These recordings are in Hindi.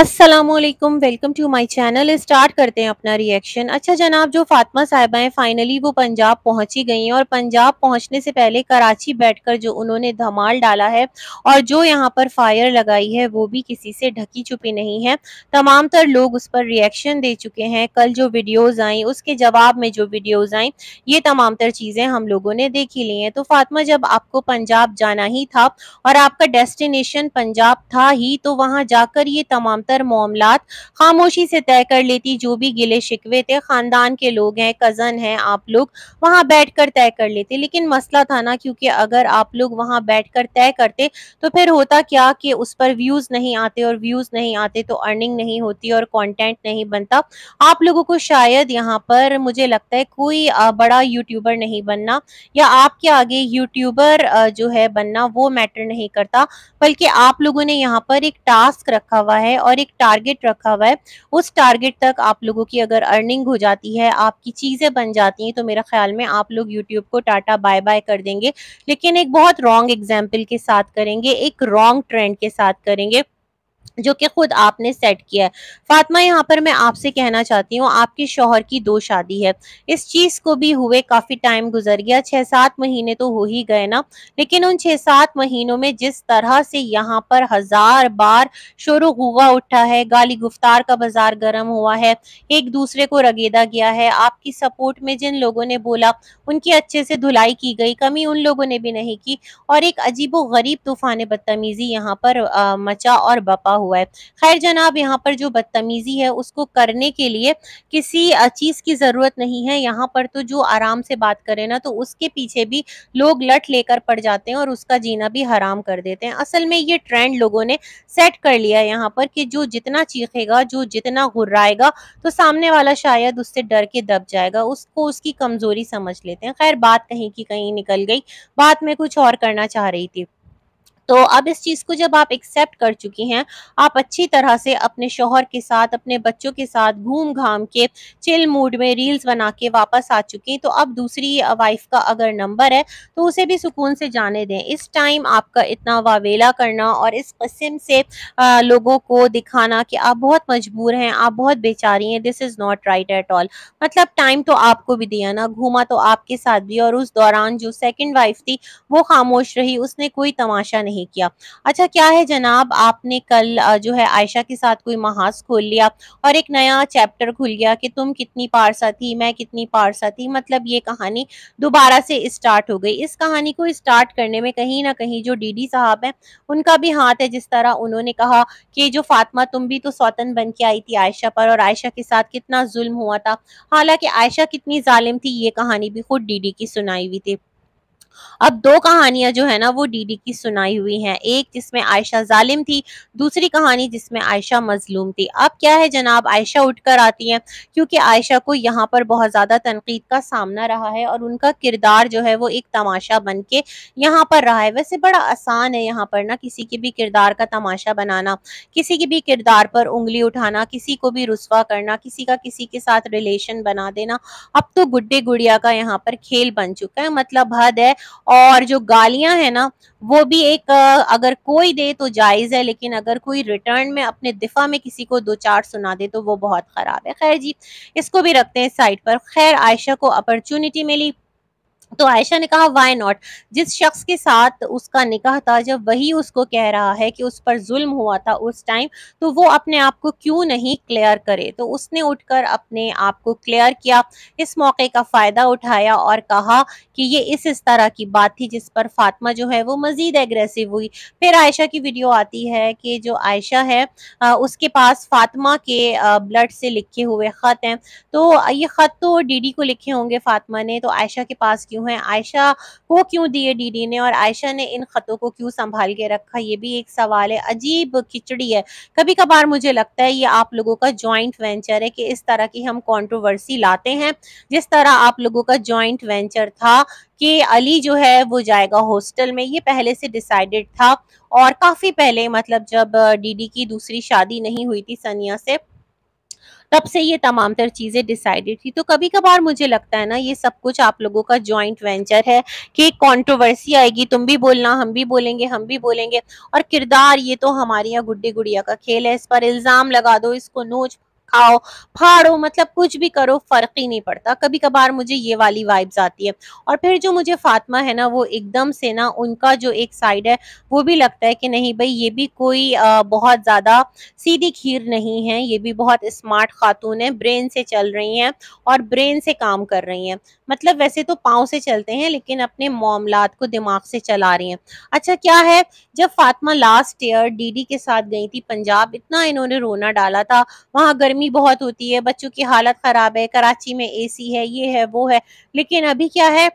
Aslam welcome to my channel start करते हैं अपना रिएक्शन अच्छा जनाब जो फातिमा साहिबा हैं फाइनली वो पंजाब पहुंची गई हैं और पंजाब पहुंचने से पहले कराची बैठकर जो उन्होंने धमाल डाला है और जो यहां पर फायर लगाई है वो भी किसी से ढकी छुपी नहीं है तमाम तर लोग उस पर रिएक्शन दे चुके हैं कल जो वीडियोज़ आई उसके जवाब में जो वीडियोज़ आई ये तमाम तर चीज़ें हम लोगों ने देखी ली हैं तो फातिमा जब आपको पंजाब जाना ही था और आपका डेस्टिनेशन पंजाब था ही तो वहाँ जाकर ये तमाम ज्यादातर मामला खामोशी से तय कर लेती जो भी गिले शिकवे थे खानदान के लोग हैं कजन हैं आप लोग वहां बैठ कर तय कर लेते लेकिन मसला था ना क्योंकि अगर आप लोग वहां बैठ कर तय करते तो फिर होता क्या कि उस पर व्यूज नहीं आते और व्यूज नहीं आते तो अर्निंग नहीं होती और कॉन्टेंट नहीं बनता आप लोगों को शायद यहाँ पर मुझे लगता है कोई बड़ा यूट्यूबर नहीं बनना या आपके आगे यूट्यूबर जो है बनना वो मैटर नहीं करता बल्कि आप लोगों ने यहाँ पर एक टास्क रखा हुआ है और ऊपर एक टारगेट रखा हुआ है उस टारगेट तक आप लोगों की अगर अर्निंग हो जाती है आपकी चीज़ें बन जाती हैं तो मेरा ख्याल में आप लोग यूट्यूब को टाटा बाय बाय कर देंगे लेकिन एक बहुत रॉन्ग एग्जाम्पल के साथ करेंगे एक रॉन्ग ट्रेंड के साथ करेंगे जो कि खुद आपने सेट किया है फातिमा यहाँ पर मैं आपसे कहना चाहती हूँ आपके शोहर की दो शादी है इस चीज़ को भी हुए काफ़ी टाइम गुजर गया छः सात महीने तो हो ही गए ना लेकिन उन छः सात महीनों में जिस तरह से यहाँ पर हज़ार बार शोर गुआ उठा है गाली गुफ्तार का बाजार गर्म हुआ है एक दूसरे को रगेदा गया है आपकी सपोर्ट में जिन लोगों ने बोला उनकी अच्छे से धुलाई की गई कमी उन लोगों ने भी नहीं की और एक अजीब गरीब तूफान बदतमीज़ी यहाँ पर मचा और बपा हुआ हुआ है खैर जनाब यहाँ पर जो बदतमीजी है उसको करने के लिए किसी चीज़ की ज़रूरत नहीं है यहाँ पर तो जो आराम से बात करे ना तो उसके पीछे भी लोग लट लेकर पड़ जाते हैं और उसका जीना भी हराम कर देते हैं असल में ये ट्रेंड लोगों ने सेट कर लिया यहाँ पर कि जो जितना चीखेगा जो जितना घुर्राएगा तो सामने वाला शायद उससे डर के दब जाएगा उसको उसकी कमज़ोरी समझ लेते हैं खैर बात कहीं की कहीं निकल गई बात में कुछ और करना चाह रही थी तो अब इस चीज़ को जब आप एक्सेप्ट कर चुकी हैं आप अच्छी तरह से अपने शोहर के साथ अपने बच्चों के साथ घूम घाम के चिल मूड में रील्स बना के वापस आ चुकी हैं तो अब दूसरी वाइफ का अगर नंबर है तो उसे भी सुकून से जाने दें इस टाइम आपका इतना वावेला करना और इस कस्म से आ, लोगों को दिखाना कि आप बहुत मजबूर हैं आप बहुत बेचारी हैं this is not right at all मतलब टाइम तो आपको भी दिया ना घूमा तो आपके साथ भी और उस दौरान जो सेकेंड वाइफ थी वो खामोश रही उसने कोई तमाशा नहीं नहीं किया अच्छा क्या है जनाब आपने कल जो है आयशा के साथ कोई महाज खोल लिया और एक नया चैप्टर खुल गया कि तुम कितनी पारसा थी मैं कितनी पारसा थी मतलब ये कहानी दोबारा से स्टार्ट हो गई इस कहानी को स्टार्ट करने में कहीं ना कहीं जो डी साहब है उनका भी हाथ है जिस तरह उन्होंने कहा कि जो फातिमा तुम भी तो स्वतन बन के आई थी आयशा पर और आयशा के साथ कितना जुल्म हुआ था हालांकि आयशा कितनी जालिम थी ये कहानी भी खुद डीडी की सुनाई हुई थी अब दो कहानियां जो है ना वो डीडी की सुनाई हुई हैं एक जिसमें आयशा जालिम थी दूसरी कहानी जिसमें आयशा मजलूम थी अब क्या है जनाब आयशा उठकर आती हैं क्योंकि आयशा को यहाँ पर बहुत ज़्यादा तनकीद का सामना रहा है और उनका किरदार जो है वो एक तमाशा बन के यहाँ पर रहा है वैसे बड़ा आसान है यहाँ पर ना किसी के भी किरदार का तमाशा बनाना किसी के भी किरदार पर उंगली उठाना किसी को भी रुसवा करना किसी का किसी के साथ रिलेशन बना देना अब तो गुड्डे गुड़िया का यहाँ पर खेल बन चुका है मतलब हद है और जो गालियां हैं ना वो भी एक अगर कोई दे तो जायज़ है लेकिन अगर कोई रिटर्न में अपने दिफा में किसी को दो चार सुना दे तो वो बहुत ख़राब है खैर जी इसको भी रखते हैं साइड पर खैर आयशा को अपॉर्चुनिटी मिली तो आयशा ने कहा वाई नॉट जिस शख्स के साथ उसका निकाह था जब वही उसको कह रहा है कि उस पर जुल्म हुआ था उस टाइम तो वो अपने आप को क्यों नहीं क्लियर करे तो उसने उठकर अपने आप को क्लियर किया इस मौके का फ़ायदा उठाया और कहा कि ये इस इस तरह की बात थी जिस पर फातिमा जो है वो मज़ीद एग्रेसिव हुई फिर आयशा की वीडियो आती है कि जो आयशा है उसके पास फातिमा के ब्लड से लिखे हुए ख़त हैं तो ये ख़त तो डी को लिखे होंगे फातिमा ने तो आयशा के पास क्यों क्यों है आयशा को क्यों दिए डीडी ने और आयशा ने इन ख़तों को क्यों संभाल के रखा ये भी एक सवाल है अजीब खिचड़ी है कभी कभार मुझे लगता है ये आप लोगों का ज्वाइंट वेंचर है कि इस तरह की हम कॉन्ट्रोवर्सी लाते हैं जिस तरह आप लोगों का ज्वाइंट वेंचर था कि अली जो है वो जाएगा हॉस्टल में ये पहले से डिसाइडेड था और काफ़ी पहले मतलब जब डीडी की दूसरी शादी नहीं हुई थी सनिया से तब से ये तमाम तर चीज़ें डिसाइडेड थी तो कभी कभार मुझे लगता है ना ये सब कुछ आप लोगों का जॉइंट वेंचर है कि एक कॉन्ट्रोवर्सी आएगी तुम भी बोलना हम भी बोलेंगे हम भी बोलेंगे और किरदार ये तो हमारे यहाँ गुड्डी गुड़िया का खेल है इस पर इल्ज़ाम लगा दो इसको नोच खाओ फाड़ो मतलब कुछ भी करो फर्क ही नहीं पड़ता कभी कभार मुझे ये वाली वाइब्स आती है और फिर जो मुझे फातिमा है ना वो एकदम से ना उनका जो एक साइड है वो भी लगता है कि नहीं भाई ये भी कोई आ, बहुत ज़्यादा सीधी खीर नहीं है ये भी बहुत स्मार्ट खातून है ब्रेन से चल रही हैं और ब्रेन से काम कर रही हैं मतलब वैसे तो पाँव से चलते हैं लेकिन अपने मामला को दिमाग से चला रही हैं अच्छा क्या है जब फातिमा लास्ट ईयर डीडी के साथ गई थी पंजाब इतना इन्होंने रोना डाला था वहाँ गर्मी गर्मी बहुत होती है बच्चों की हालत ख़राब है कराची में एसी है ये है वो है लेकिन अभी क्या है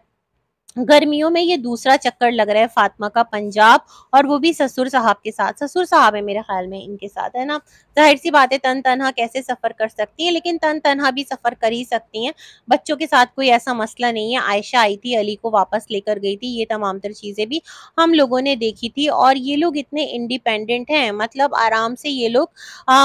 गर्मियों में ये दूसरा चक्कर लग रहा है फातिमा का पंजाब और वो भी ससुर साहब के साथ ससुर साहब है मेरे ख्याल में इनके साथ है ना जाहिर सी बात है तन तनहा कैसे सफ़र कर सकती हैं लेकिन तन तनहा भी सफ़र कर ही सकती हैं बच्चों के साथ कोई ऐसा मसला नहीं है आयशा आई थी अली को वापस लेकर गई थी ये तमाम तर चीज़ें भी हम लोगों ने देखी थी और ये लोग इतने इंडिपेंडेंट हैं मतलब आराम से ये लोग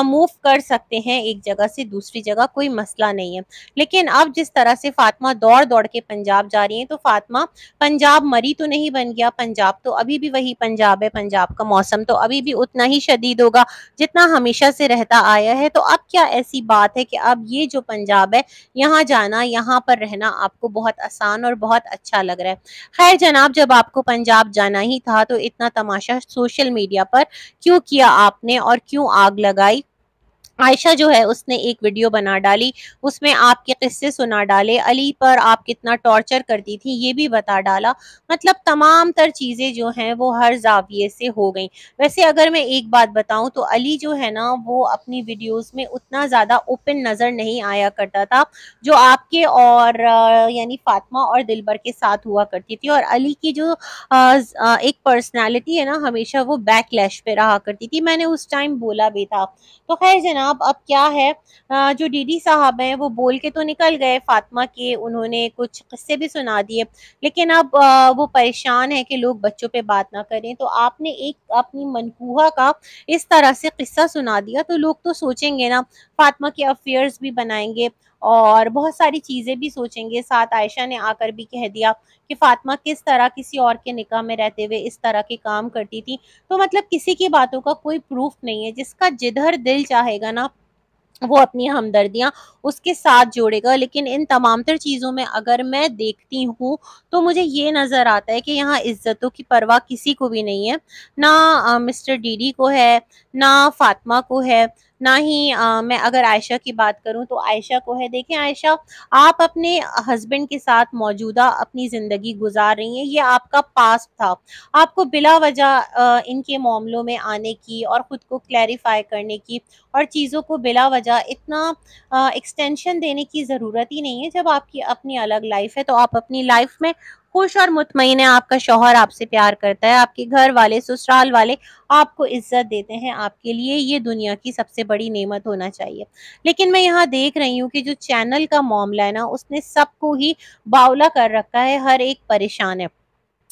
मूव कर सकते हैं एक जगह से दूसरी जगह कोई मसला नहीं है लेकिन अब जिस तरह से फातिमा दौड़ दौड़ के पंजाब जा रही है तो फातिमा पंजाब मरी तो नहीं बन गया पंजाब तो अभी भी वही पंजाब है पंजाब का मौसम तो अभी भी उतना ही शदीद होगा जितना हमेशा से रहता आया है तो अब क्या ऐसी बात है कि अब ये जो पंजाब है यहाँ जाना यहाँ पर रहना आपको बहुत आसान और बहुत अच्छा लग रहा है खैर जनाब जब आपको पंजाब जाना ही था तो इतना तमाशा सोशल मीडिया पर क्यों किया आपने और क्यों आग लगाई आयशा जो है उसने एक वीडियो बना डाली उसमें आपके किस्से सुना डाले अली पर आप कितना टॉर्चर करती थी ये भी बता डाला मतलब तमाम तर चीज़ें जो हैं वो हर जाविये से हो गई वैसे अगर मैं एक बात बताऊं तो अली जो है ना वो अपनी वीडियोस में उतना ज़्यादा ओपन नज़र नहीं आया करता था जो आपके और यानी फातिमा और दिलबर के साथ हुआ करती थी और अली की जो एक पर्सनैलिटी है ना हमेशा वो बैकलैश पे रहा करती थी मैंने उस टाइम बोला भी था तो खैर जना जनाब अब क्या है आ, जो डीडी साहब हैं वो बोल के तो निकल गए फातिमा के उन्होंने कुछ किस्से भी सुना दिए लेकिन अब आ, वो परेशान है कि लोग बच्चों पे बात ना करें तो आपने एक अपनी मनकूहा का इस तरह से किस्सा सुना दिया तो लोग तो सोचेंगे ना फातिमा के अफेयर्स भी बनाएंगे और बहुत सारी चीज़ें भी सोचेंगे साथ आयशा ने आकर भी कह दिया कि फातिमा किस तरह किसी और के निकाह में रहते हुए इस तरह के काम करती थी तो मतलब किसी की बातों का कोई प्रूफ नहीं है जिसका जिधर दिल चाहेगा ना वो अपनी हमदर्दियाँ उसके साथ जोड़ेगा लेकिन इन तमाम तर चीज़ों में अगर मैं देखती हूँ तो मुझे ये नज़र आता है कि यहाँ इज्जतों की परवाह किसी को भी नहीं है ना मिस्टर डीडी को है ना फातिमा को है ना ही आ, मैं अगर आयशा की बात करूं तो आयशा को है देखें आयशा आप अपने हस्बैंड के साथ मौजूदा अपनी ज़िंदगी गुजार रही हैं ये आपका पास था आपको बिला वजह इनके मामलों में आने की और ख़ुद को क्लैरिफाई करने की और चीज़ों को बिला वजह इतना एक्सटेंशन देने की ज़रूरत ही नहीं है जब आपकी अपनी अलग लाइफ है तो आप अपनी लाइफ में खुश और मुतमिन है आपका शोहर आपसे प्यार करता है आपके घर वाले ससुराल वाले आपको इज्जत देते हैं आपके लिए ये दुनिया की सबसे बड़ी नेमत होना चाहिए लेकिन मैं यहाँ देख रही हूँ कि जो चैनल का मामला है ना उसने सबको ही बावला कर रखा है हर एक परेशान है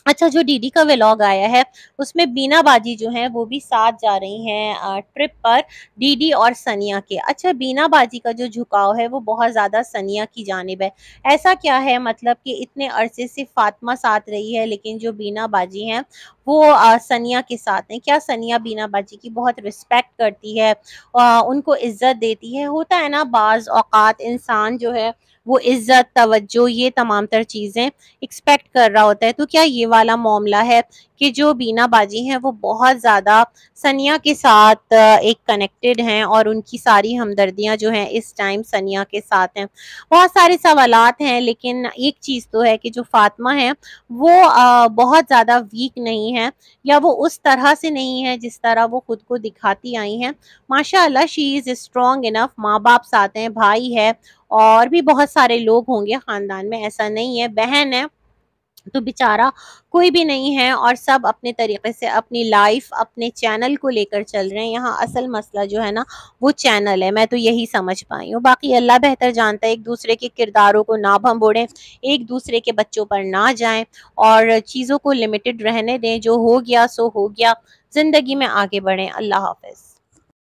अच्छा जो डीडी का व्लॉग आया है उसमें बीना बाजी जो है वो भी साथ जा रही हैं ट्रिप पर डीडी और सनिया के अच्छा बीना बाजी का जो झुकाव है वो बहुत ज़्यादा सनिया की जानब है ऐसा क्या है मतलब कि इतने अरसे से फातिमा साथ रही है लेकिन जो बीना बाजी हैं वो आ, सनिया के साथ हैं क्या सनिया बीना बाजी की बहुत रिस्पेक्ट करती है आ, उनको इज़्ज़त देती है होता है ना बाज़ अवत इंसान जो है वो इज्जत तवज्जो ये तमाम तर चीज़ें एक्सपेक्ट कर रहा होता है तो क्या ये वाला मामला है कि जो बीना बाजी हैं वो बहुत ज़्यादा सनिया के साथ एक कनेक्टेड हैं और उनकी सारी हमदर्दियाँ जो हैं इस टाइम सनिया के साथ हैं बहुत सारे सवाल हैं लेकिन एक चीज़ तो है कि जो फातिमा है वो बहुत ज़्यादा वीक नहीं है या वो उस तरह से नहीं है जिस तरह वो खुद को दिखाती आई हैं माशा शी इज़ स्ट्रॉन्ग इनफ माँ बाप साथ हैं भाई है और भी बहुत सारे लोग होंगे ख़ानदान में ऐसा नहीं है बहन है तो बेचारा कोई भी नहीं है और सब अपने तरीके से अपनी लाइफ अपने चैनल को लेकर चल रहे हैं यहाँ असल मसला जो है ना वो चैनल है मैं तो यही समझ पाई हूँ बाकी अल्लाह बेहतर जानता है एक दूसरे के किरदारों को ना भम्बोड़ें एक दूसरे के बच्चों पर ना जाएं और चीज़ों को लिमिटेड रहने दें जो हो गया सो हो गया ज़िंदगी में आगे बढ़ें अल्लाह हाफिज